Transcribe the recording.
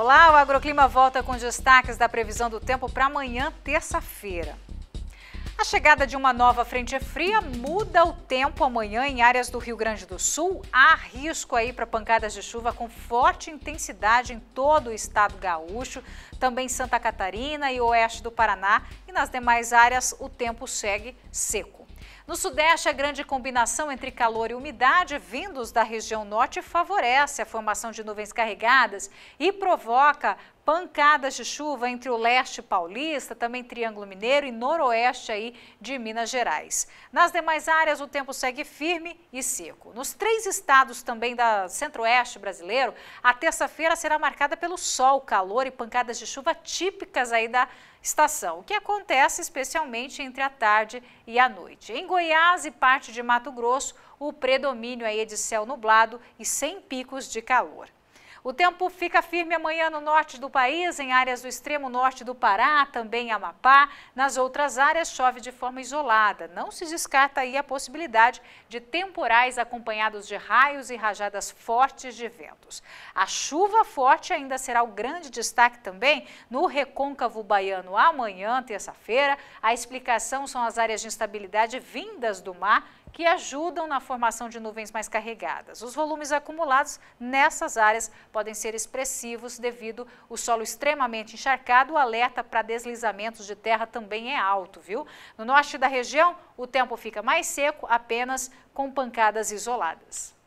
Olá, o Agroclima volta com destaques da previsão do tempo para amanhã, terça-feira. A chegada de uma nova frente fria muda o tempo amanhã em áreas do Rio Grande do Sul. Há risco aí para pancadas de chuva com forte intensidade em todo o estado gaúcho, também Santa Catarina e oeste do Paraná. E nas demais áreas o tempo segue seco. No Sudeste, a grande combinação entre calor e umidade vindos da região norte favorece a formação de nuvens carregadas e provoca pancadas de chuva entre o leste paulista, também Triângulo Mineiro e noroeste aí de Minas Gerais. Nas demais áreas, o tempo segue firme e seco. Nos três estados também da centro-oeste brasileiro, a terça-feira será marcada pelo sol, calor e pancadas de chuva típicas aí da estação, o que acontece especialmente entre a tarde e a noite. Em Goiás e parte de Mato Grosso, o predomínio aí é de céu nublado e sem picos de calor. O tempo fica firme amanhã no norte do país, em áreas do extremo norte do Pará, também Amapá. Nas outras áreas chove de forma isolada. Não se descarta aí a possibilidade de temporais acompanhados de raios e rajadas fortes de ventos. A chuva forte ainda será o grande destaque também no recôncavo baiano amanhã, terça-feira. A explicação são as áreas de instabilidade vindas do mar que ajudam na formação de nuvens mais carregadas. Os volumes acumulados nessas áreas podem podem ser expressivos devido o solo extremamente encharcado. O alerta para deslizamentos de terra também é alto, viu? No norte da região, o tempo fica mais seco, apenas com pancadas isoladas.